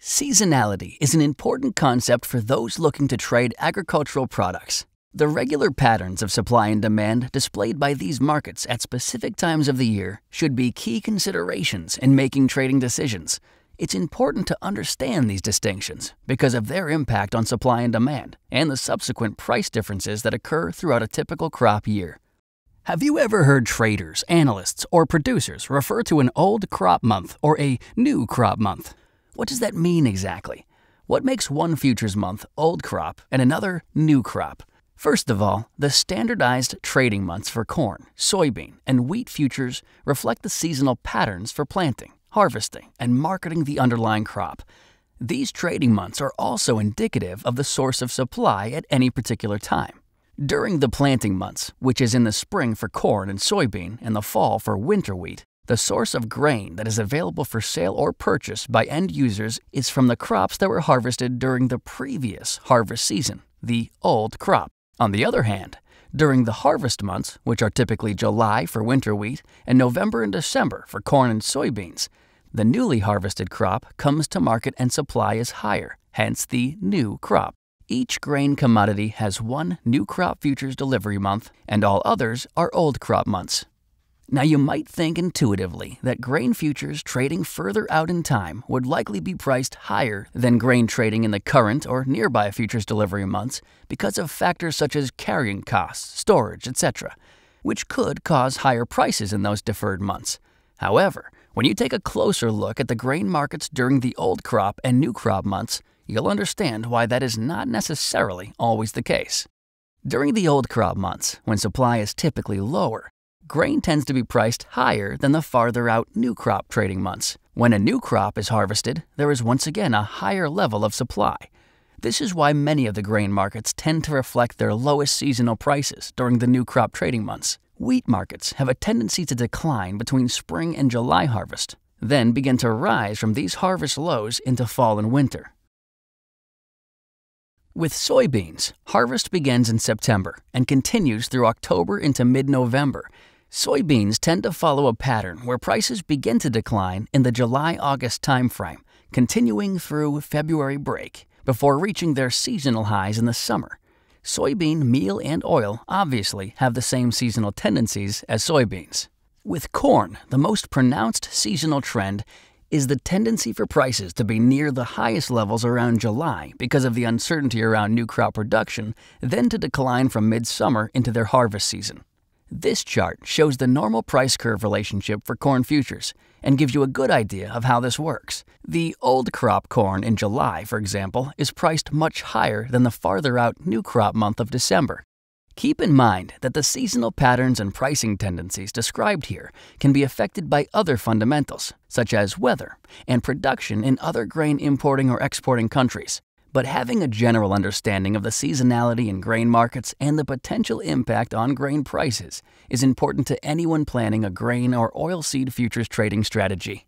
Seasonality is an important concept for those looking to trade agricultural products. The regular patterns of supply and demand displayed by these markets at specific times of the year should be key considerations in making trading decisions. It's important to understand these distinctions because of their impact on supply and demand and the subsequent price differences that occur throughout a typical crop year. Have you ever heard traders, analysts, or producers refer to an old crop month or a new crop month what does that mean exactly? What makes one futures month old crop and another new crop? First of all, the standardized trading months for corn, soybean, and wheat futures reflect the seasonal patterns for planting, harvesting, and marketing the underlying crop. These trading months are also indicative of the source of supply at any particular time. During the planting months, which is in the spring for corn and soybean and the fall for winter wheat, the source of grain that is available for sale or purchase by end users is from the crops that were harvested during the previous harvest season, the old crop. On the other hand, during the harvest months, which are typically July for winter wheat and November and December for corn and soybeans, the newly harvested crop comes to market and supply is higher, hence the new crop. Each grain commodity has one new crop futures delivery month, and all others are old crop months. Now, you might think intuitively that grain futures trading further out in time would likely be priced higher than grain trading in the current or nearby futures delivery months because of factors such as carrying costs, storage, etc., which could cause higher prices in those deferred months. However, when you take a closer look at the grain markets during the old crop and new crop months, you'll understand why that is not necessarily always the case. During the old crop months, when supply is typically lower, grain tends to be priced higher than the farther out new crop trading months. When a new crop is harvested, there is once again a higher level of supply. This is why many of the grain markets tend to reflect their lowest seasonal prices during the new crop trading months. Wheat markets have a tendency to decline between spring and July harvest, then begin to rise from these harvest lows into fall and winter. With soybeans, harvest begins in September and continues through October into mid November Soybeans tend to follow a pattern where prices begin to decline in the July August timeframe, continuing through February break, before reaching their seasonal highs in the summer. Soybean meal and oil obviously have the same seasonal tendencies as soybeans. With corn, the most pronounced seasonal trend is the tendency for prices to be near the highest levels around July because of the uncertainty around new crop production, then to decline from midsummer into their harvest season. This chart shows the normal price curve relationship for corn futures and gives you a good idea of how this works. The old crop corn in July, for example, is priced much higher than the farther out new crop month of December. Keep in mind that the seasonal patterns and pricing tendencies described here can be affected by other fundamentals, such as weather and production in other grain importing or exporting countries but having a general understanding of the seasonality in grain markets and the potential impact on grain prices is important to anyone planning a grain or oilseed futures trading strategy.